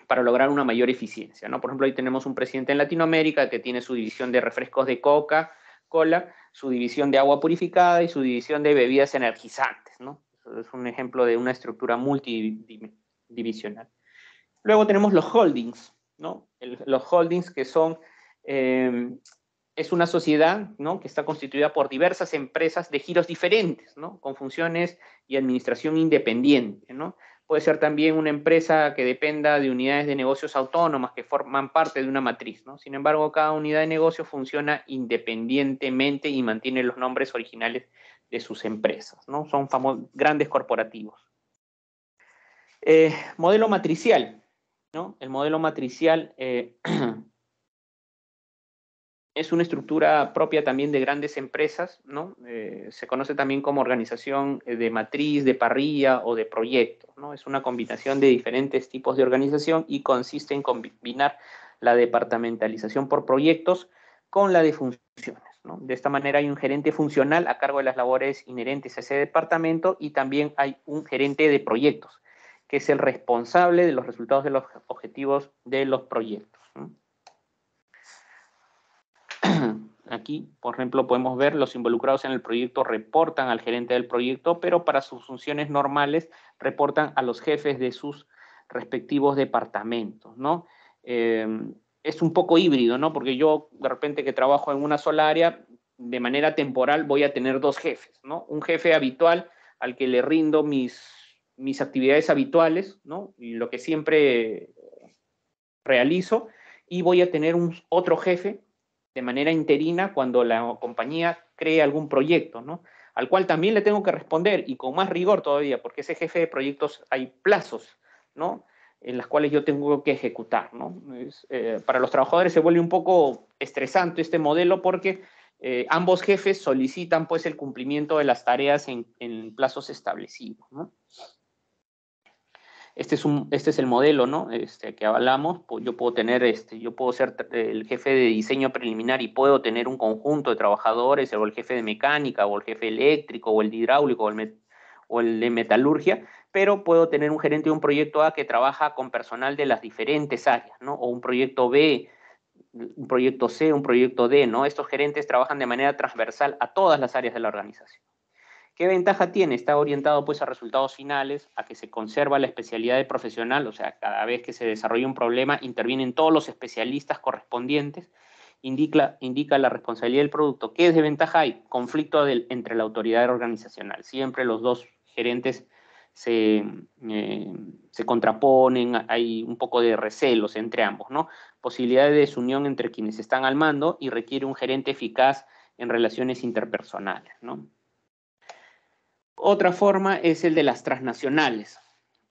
para lograr una mayor eficiencia, Por ejemplo, ahí tenemos un presidente en Latinoamérica que tiene su división de refrescos de Coca-Cola su división de agua purificada y su división de bebidas energizantes, ¿no? es un ejemplo de una estructura multidivisional. Luego tenemos los holdings, ¿no? los holdings que son, em, es una sociedad, ¿no? Que está constituida por diversas empresas de giros diferentes, ¿no? Con funciones y administración independiente, ¿no? Puede ser también una empresa que dependa de unidades de negocios autónomas que forman parte de una matriz. ¿no? Sin embargo, cada unidad de negocio funciona independientemente y mantiene los nombres originales de sus empresas. ¿no? Son grandes corporativos. Eh, modelo matricial. ¿no? El modelo matricial eh, [clears throat] es una estructura propia también de grandes empresas, ¿no? Eh, se conoce también como organización eh, de matriz, de parrilla o de proyecto, ¿no? Es una combinación de diferentes tipos de organización y consiste en combinar la departamentalización por proyectos con la de funciones, ¿no? De esta manera hay un gerente funcional a cargo de las labores inherentes a ese departamento y también hay un gerente de proyectos, que es el responsable de los resultados de los objetivos de los proyectos. Aquí, por ejemplo, podemos ver los involucrados en el proyecto reportan al gerente del proyecto, pero para sus funciones normales reportan a los jefes de sus respectivos departamentos, ¿no? Em, es un poco híbrido, ¿no? Porque yo de repente que trabajo en una sola área, de manera temporal voy a tener dos jefes, ¿no? Un jefe habitual al que le rindo mis, mis actividades habituales, ¿no? Y lo que siempre realizo, y voy a tener un, otro jefe de manera interina cuando la compañía cree algún proyecto, ¿no? Al cual también le tengo que responder y con más rigor todavía, porque ese jefe de proyectos hay plazos, ¿no? En las cuales yo tengo que ejecutar, ¿no? Eh, para los trabajadores se vuelve un poco estresante este modelo porque eh, ambos jefes solicitan pues el cumplimiento de las tareas en, en plazos establecidos, ¿no? Este, este es, el modelo ¿no? este, que avalamos, yo puedo tener, este, yo puedo ser el jefe de diseño preliminar y puedo tener un conjunto de trabajadores, o el jefe de mecánica, o el jefe eléctrico, o el de hidráulico, o el, o el de metalurgia, pero puedo tener un gerente de un proyecto A que trabaja con personal de las diferentes áreas, o un proyecto B, un proyecto C, un proyecto D, ¿no? Estos gerentes trabajan de manera transversal a todas las áreas de la organización. ¿Qué ventaja tiene? Está orientado pues a resultados finales, a que se conserva la especialidad de profesional, o sea, cada vez que se desarrolla un problema intervienen todos los especialistas correspondientes, indica, la responsabilidad del producto. ¿Qué ventaja? hay? Conflicto entre la autoridad organizacional. Siempre los dos gerentes se, eh, se contraponen, hay un poco de recelos entre ambos, ¿no? Posibilidad de desunión entre quienes están al mando y requiere un gerente eficaz en relaciones interpersonales, ¿no? Otra forma es el de las transnacionales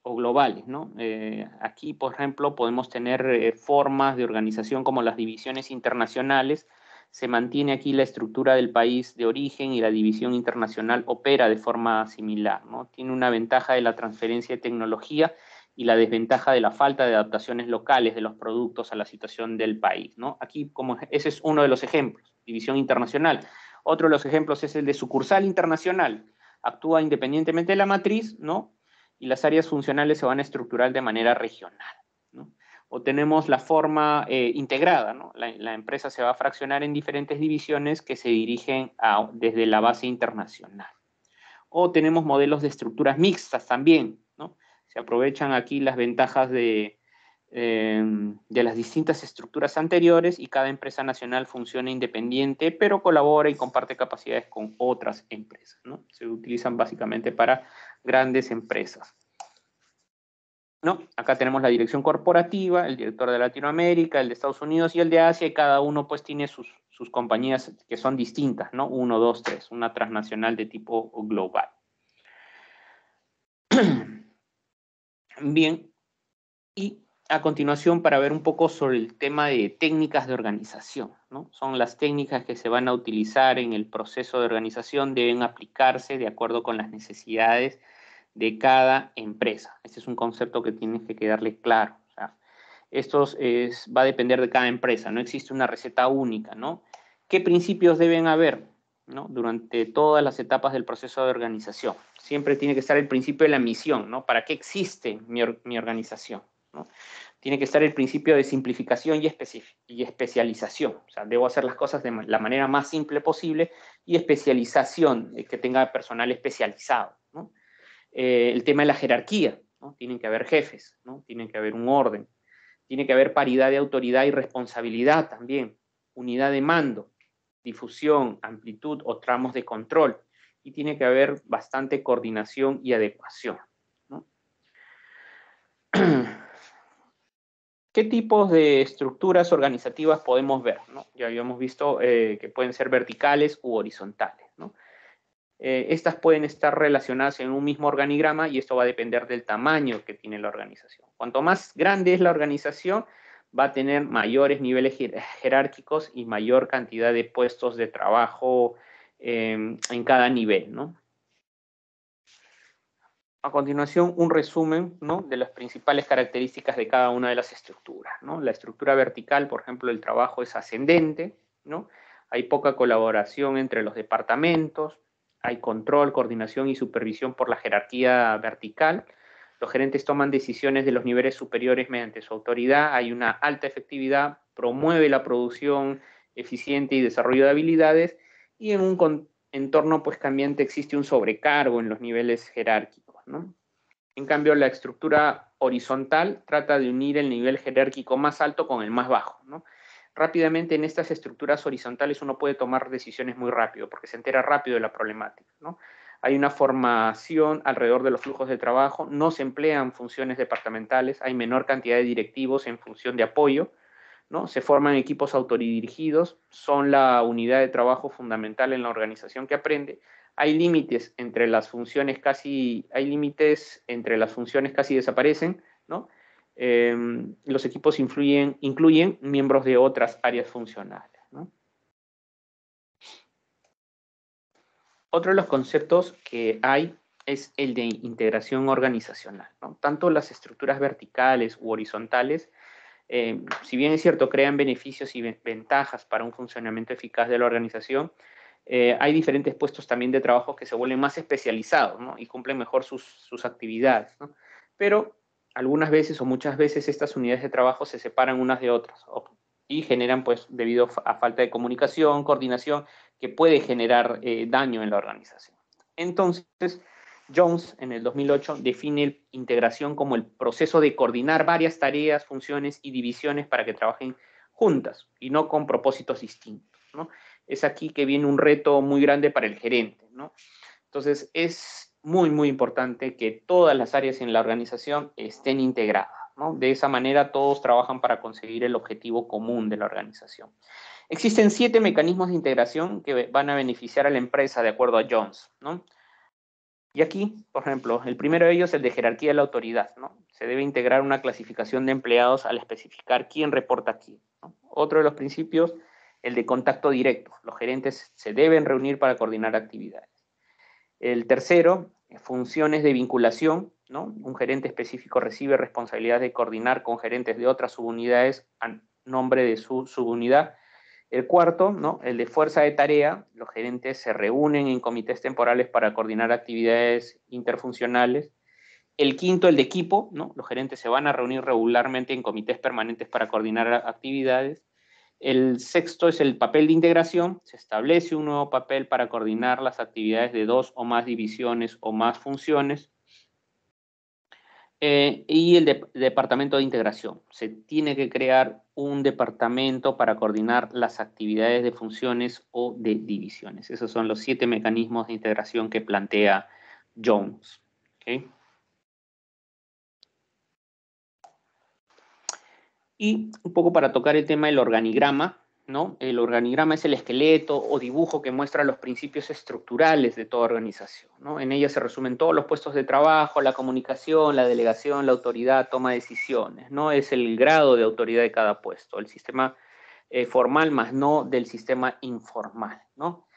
o globales, eh, aquí, por ejemplo, podemos tener eh, formas de organización como las divisiones internacionales. Se mantiene aquí la estructura del país de origen y la división internacional opera de forma similar, ¿no? Tiene una ventaja de la transferencia de tecnología y la desventaja de la falta de adaptaciones locales de los productos a la situación del país, Aquí, como ese es uno de los ejemplos, división internacional. Otro de los ejemplos es el de sucursal internacional actúa independientemente de la matriz, ¿no? Y las áreas funcionales se van a estructurar de manera regional, ¿no? O tenemos la forma eh, integrada, ¿no? La, empresa se va a fraccionar en diferentes divisiones que se dirigen a, desde la base internacional. O tenemos modelos de estructuras mixtas también, ¿no? Se aprovechan aquí las ventajas de, Em, de las distintas estructuras anteriores y cada empresa nacional funciona independiente, pero colabora y comparte capacidades con otras empresas. ¿no? Se utilizan básicamente para grandes empresas. ¿no? Acá tenemos la dirección corporativa, el director de Latinoamérica, el de Estados Unidos y el de Asia, y cada uno pues tiene sus, sus compañías que son distintas, ¿no? Uno, dos, tres, una transnacional de tipo global. [clears throat] Bien, y a continuación para ver un poco sobre el tema de técnicas de organización. ¿no? Son las técnicas que se van a utilizar en el proceso de organización, deben aplicarse de acuerdo con las necesidades de cada empresa. Este es un concepto que tiene que quedarle claro. esto va a depender de cada empresa, no existe una receta única. ¿no? ¿Qué principios deben haber durante todas las etapas del proceso de organización? Siempre tiene que estar el principio de la misión, ¿no? ¿Para qué existe mi organización? Tiene que estar el principio de simplificación y, especialización. O sea, debo hacer las cosas de la manera más simple posible y especialización, eh, que tenga personal especializado. Eh, el tema de la jerarquía. ¿no? Tienen que haber jefes, ¿no? tienen que haber un orden. Tiene que haber paridad de autoridad y responsabilidad también. Unidad de mando, difusión, amplitud o tramos de control. Y tiene que haber bastante coordinación y adecuación. ¿no? [clears throat] ¿Qué tipos de estructuras organizativas podemos ver? Ya habíamos visto eh, que pueden ser verticales u horizontales. Eh, estas pueden estar relacionadas en un mismo organigrama y esto va a depender del tamaño que tiene la organización. Cuanto más grande es la organización, va a tener mayores niveles jerárquicos y mayor cantidad de puestos de trabajo eh, en cada nivel. ¿no? a continuación un resumen de las principales características de cada una de las estructuras. La estructura vertical, por ejemplo, el trabajo es ascendente, ¿no? hay poca colaboración entre los departamentos, hay control, coordinación y supervisión por la jerarquía vertical. Los gerentes toman decisiones de los niveles superiores mediante su autoridad, hay una alta efectividad, promueve la producción eficiente y desarrollo de habilidades y en un entorno pues cambiante existe un sobrecargo en los niveles jerárquicos. En cambio, la estructura horizontal trata de unir el nivel jerárquico más alto con el más bajo, Rápidamente en estas estructuras horizontales uno puede tomar decisiones muy rápido porque se entera rápido de la problemática, Hay una formación alrededor de los flujos de trabajo, no se emplean funciones departamentales, hay menor cantidad de directivos en función de apoyo, Se forman equipos autoridirigidos, son la unidad de trabajo fundamental en la organización que aprende, hay límites entre las funciones casi, hay límites entre las funciones casi desaparecen, ¿no? Em, los equipos incluyen miembros de otras áreas funcionales. Otro de los conceptos que hay es el de integración organizacional. Tanto las estructuras verticales u horizontales, em, si bien es cierto, crean beneficios y ventajas para un funcionamiento eficaz de la organización, eh, hay diferentes puestos también de trabajo que se vuelven más especializados y cumplen mejor sus, actividades. Pero algunas veces o muchas veces estas unidades de trabajo se separan unas de otras y generan, pues, debido a falta de comunicación, coordinación, que puede generar eh, daño en la organización. Entonces, Jones en el 2008 define integración como el proceso de coordinar varias tareas, funciones y divisiones para que trabajen juntas y no con propósitos distintos es aquí que viene un reto muy grande para el gerente, ¿no? Entonces, es muy, muy importante que todas las áreas en la organización estén integradas, ¿no? De esa manera todos trabajan para conseguir el objetivo común de la organización. Existen siete mecanismos de integración que van a beneficiar a la empresa de acuerdo a Jones, ¿no? Y aquí, por ejemplo, el primero de ellos es el de jerarquía de la autoridad, ¿no? Se debe integrar una clasificación de empleados al especificar quién reporta a quién. Otro de los principios el de contacto directo. Los gerentes se deben reunir para coordinar actividades. El tercero, funciones de vinculación. ¿no? Un gerente específico recibe responsabilidad de coordinar con gerentes de otras subunidades a nombre de su subunidad. El cuarto, ¿no? el de fuerza de tarea. Los gerentes se reúnen en comités temporales para coordinar actividades interfuncionales. El quinto, el de equipo. ¿no? Los gerentes se van a reunir regularmente en comités permanentes para coordinar actividades. El sexto es el papel de integración. Se establece un nuevo papel para coordinar las actividades de dos o más divisiones o más funciones. Eh, y el departamento de integración. Se tiene que crear un departamento para coordinar las actividades de funciones o de divisiones. Esos son los siete mecanismos de integración que plantea Jones. ¿okay? Y un poco para tocar el tema del organigrama, ¿no? El organigrama es el esqueleto o dibujo que muestra los principios estructurales de toda organización, ¿no? En ella se resumen todos los puestos de trabajo, la comunicación, la delegación, la autoridad, toma de decisiones, ¿no? Es el grado de autoridad de cada puesto, el sistema eh, formal más no del sistema informal, ¿no?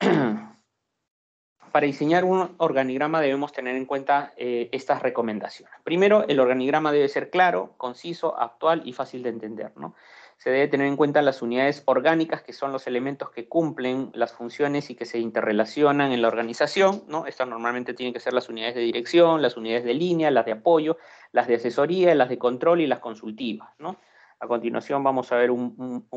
[clears throat] para diseñar un organigrama debemos tener en cuenta eh, estas recomendaciones. Primero, el organigrama debe ser claro, conciso, actual y fácil de entender. ¿no? Se debe tener en cuenta las unidades orgánicas, que son los elementos que cumplen las funciones y que se interrelacionan en la organización. ¿no? Estas normalmente tienen que ser las unidades de dirección, las unidades de línea, las de apoyo, las de asesoría, las de control y las consultivas. A continuación vamos a ver un,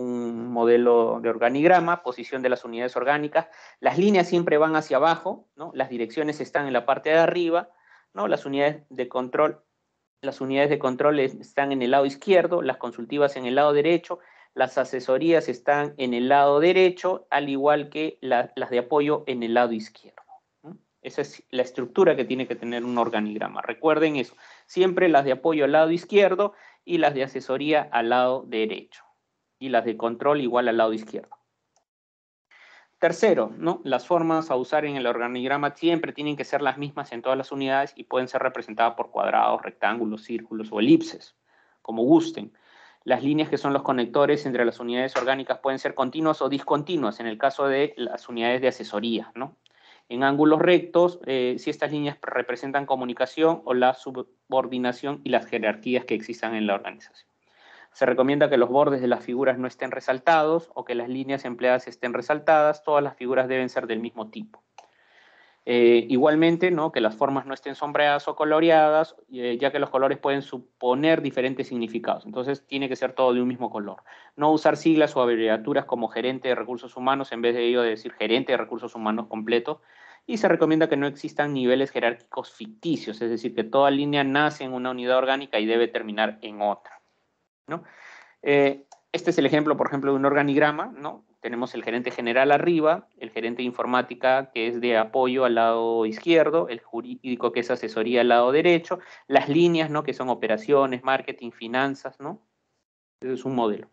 modelo de organigrama, posición de las unidades orgánicas. Las líneas siempre van hacia abajo, ¿no? las direcciones están en la parte de arriba, ¿no? las unidades de control las unidades de control están en el lado izquierdo, las consultivas en el lado derecho, las asesorías están en el lado derecho, al igual que las de apoyo en el lado izquierdo. Esa es la estructura que tiene que tener un organigrama. Recuerden eso. Siempre las de apoyo al lado izquierdo y las de asesoría al lado derecho y las de control igual al lado izquierdo. Tercero, ¿no? las formas a usar en el organigrama siempre tienen que ser las mismas en todas las unidades y pueden ser representadas por cuadrados, rectángulos, círculos o elipses, como gusten. Las líneas que son los conectores entre las unidades orgánicas pueden ser continuas o discontinuas en el caso de las unidades de asesoría. ¿no? En ángulos rectos, eh, si estas líneas representan comunicación o la subordinación y las jerarquías que existan en la organización. Se recomienda que los bordes de las figuras no estén resaltados o que las líneas empleadas estén resaltadas. Todas las figuras deben ser del mismo tipo. Eh, igualmente, ¿no? que las formas no estén sombreadas o coloreadas, eh, ya que los colores pueden suponer diferentes significados. Entonces, tiene que ser todo de un mismo color. No usar siglas o abreviaturas como gerente de recursos humanos en vez de ello de decir gerente de recursos humanos completo. Y se recomienda que no existan niveles jerárquicos ficticios, es decir, que toda línea nace en una unidad orgánica y debe terminar en otra. Eh, este es el ejemplo, por ejemplo, de un organigrama, ¿no? tenemos el gerente general arriba, el gerente de informática que es de apoyo al lado izquierdo, el jurídico que es asesoría al lado derecho, las líneas, ¿no? Que son operaciones, marketing, finanzas, ¿no? Ese es un modelo.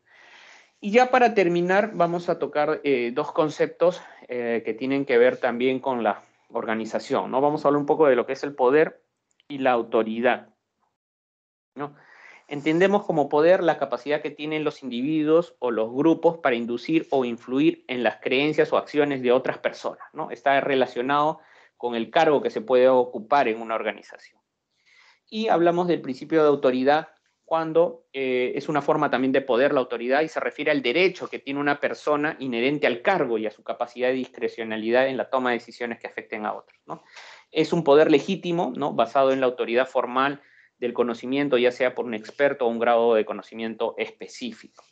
Y ya para terminar, vamos a tocar eh, dos conceptos eh, que tienen que ver también con la organización, ¿no? Vamos a hablar un poco de lo que es el poder y la autoridad, ¿no? entendemos como poder la capacidad que tienen los individuos o los grupos para inducir o influir en las creencias o acciones de otras personas. ¿no? Está relacionado con el cargo que se puede ocupar en una organización. Y hablamos del principio de autoridad cuando eh, es una forma también de poder la autoridad y se refiere al derecho que tiene una persona inherente al cargo y a su capacidad de discrecionalidad en la toma de decisiones que afecten a otros. ¿no? Es un poder legítimo, ¿no? basado en la autoridad formal del conocimiento, ya sea por un experto o un grado de conocimiento específico.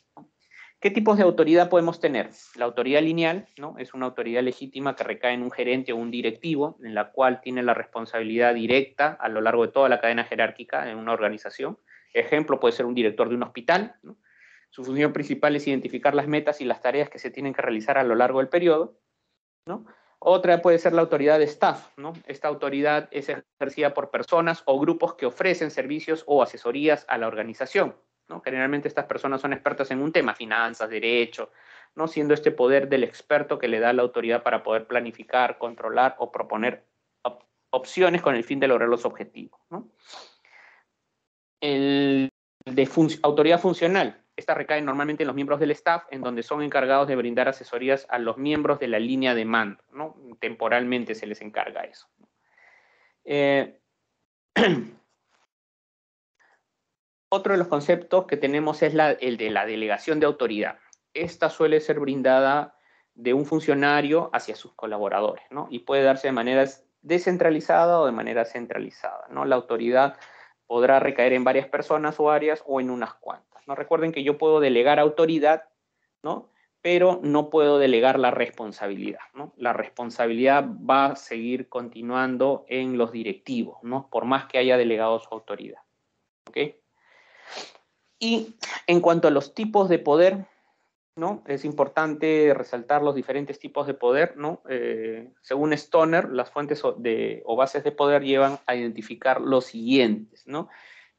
¿Qué tipos de autoridad podemos tener? La autoridad lineal ¿no? es una autoridad legítima que recae en un gerente o un directivo, en la cual tiene la responsabilidad directa a lo largo de toda la cadena jerárquica en una organización. Ejemplo puede ser un director de un hospital. Su función principal es identificar las metas y las tareas que se tienen que realizar a lo largo del periodo. ¿no? Otra puede ser la autoridad de staff, ¿no? Esta autoridad es ejercida por personas o grupos que ofrecen servicios o asesorías a la organización, ¿no? Generalmente estas personas son expertas en un tema, finanzas, derecho, ¿no? Siendo este poder del experto que le da la autoridad para poder planificar, controlar o proponer opciones con el fin de lograr los objetivos, El de autoridad funcional, esta recae normalmente en los miembros del staff, en donde son encargados de brindar asesorías a los miembros de la línea de mando, Temporalmente se les encarga eso. Eh, [clears throat] otro de los conceptos que tenemos es el de la delegación de autoridad. Esta suele ser brindada de un funcionario hacia sus colaboradores, Y puede darse de manera descentralizada o de manera centralizada, La autoridad podrá recaer en varias personas o áreas o en unas cuantas. ¿no? Recuerden que yo puedo delegar autoridad, ¿no? pero no puedo delegar la responsabilidad. La responsabilidad va a seguir continuando en los directivos, ¿no? por más que haya delegado su autoridad. Y en cuanto a los tipos de poder, es importante resaltar los diferentes tipos de poder, ¿no? Eh, según Stoner, las fuentes o bases de poder llevan a identificar los siguientes, ¿no?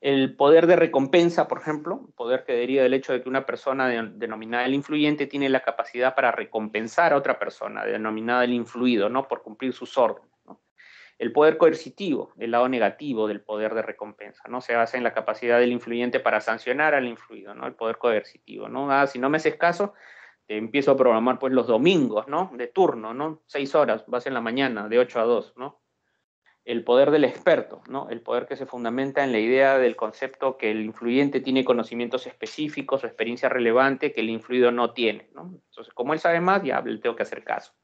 El poder de recompensa, por ejemplo, poder que deriva del hecho de que una persona denominada el influyente tiene la capacidad para recompensar a otra persona denominada el influido, ¿no? Por cumplir sus órdenes. El poder coercitivo, el lado negativo del poder de recompensa, ¿no? Se basa en la capacidad del influyente para sancionar al influido, ¿no? El poder coercitivo, ¿no? Ah, si no me haces caso, te empiezo a programar pues los domingos, ¿no? De turno, ¿no? Seis horas, vas en la mañana, de ocho a dos. ¿no? El poder del experto, ¿no? El poder que se fundamenta en la idea del concepto que el influyente tiene conocimientos específicos o experiencia relevante que el influido no tiene, ¿no? Entonces, como él sabe más, ya le tengo que hacer caso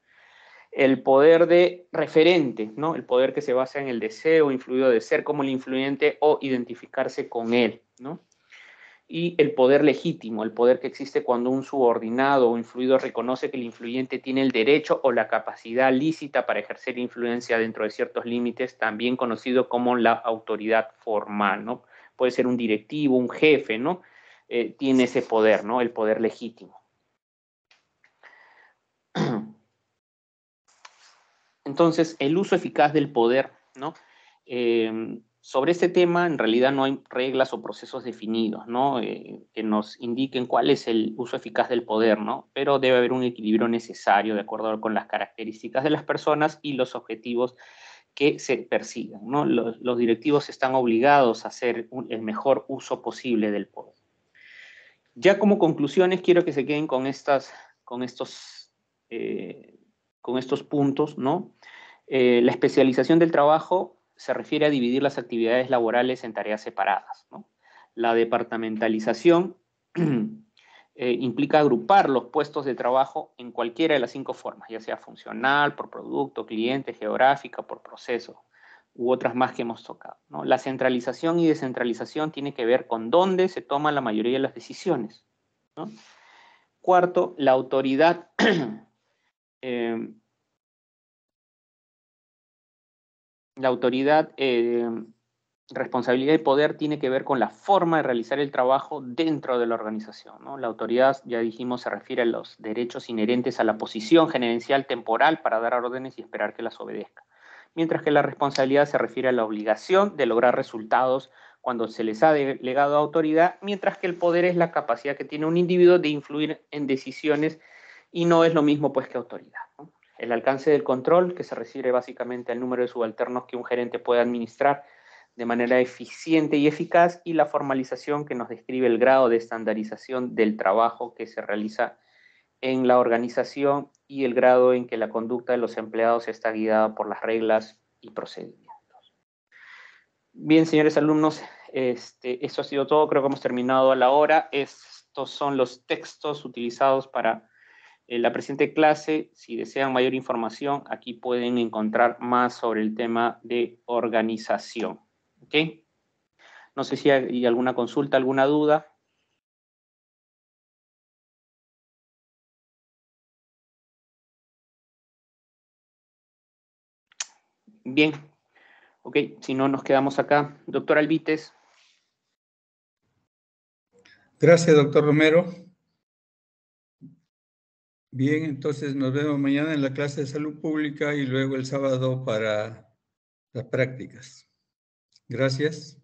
el poder de referente, ¿no? El poder que se basa en el deseo influido de ser como el influyente o identificarse con él, ¿no? Y el poder legítimo, el poder que existe cuando un subordinado o influido reconoce que el influyente tiene el derecho o la capacidad lícita para ejercer influencia dentro de ciertos límites, también conocido como la autoridad formal, ¿no? Puede ser un directivo, un jefe, ¿no? Eh, tiene ese poder, ¿no? El poder legítimo. Entonces, el uso eficaz del poder, ¿no? Eh, sobre este tema, en realidad no hay reglas o procesos definidos, ¿no? Eh, que nos indiquen cuál es el uso eficaz del poder, ¿no? Pero debe haber un equilibrio necesario de acuerdo con las características de las personas y los objetivos que se persigan, ¿no? Los, directivos están obligados a hacer el mejor uso posible del poder. Ya como conclusiones, quiero que se queden con, estas, con, estos, eh, con estos puntos, ¿no? Eh, la especialización del trabajo se refiere a dividir las actividades laborales en tareas separadas. La departamentalización [clears throat] eh, implica agrupar los puestos de trabajo en cualquiera de las cinco formas, ya sea funcional, por producto, cliente, geográfica, por proceso u otras más que hemos tocado. La centralización y descentralización tiene que ver con dónde se toman la mayoría de las decisiones. Cuarto, la autoridad [clears throat] eh, la autoridad, em, responsabilidad y poder tiene que ver con la forma de realizar el trabajo dentro de la organización. ¿no? La autoridad, ya dijimos, se refiere a los derechos inherentes a la posición gerencial temporal para dar órdenes y esperar que las obedezca. Mientras que la responsabilidad se refiere a la obligación de lograr resultados cuando se les ha delegado autoridad, mientras que el poder es la capacidad que tiene un individuo de influir en decisiones y no es lo mismo pues que autoridad el alcance del control, que se refiere básicamente al número de subalternos que un gerente puede administrar de manera eficiente y eficaz, y la formalización que nos describe el grado de estandarización del trabajo que se realiza en la organización y el grado en que la conducta de los empleados está guiada por las reglas y procedimientos. Bien, señores alumnos, este, esto ha sido todo, creo que hemos terminado a la hora. Estos son los textos utilizados para en eh, la presente clase, si desean mayor información, aquí pueden encontrar más sobre el tema de organización. ¿Ok? No sé si hay alguna consulta, alguna duda. Bien. Ok, si no, nos quedamos acá. Doctor Alvites. Gracias, doctor Romero. Bien, entonces nos vemos mañana en la clase de salud pública y luego el sábado para las prácticas. Gracias.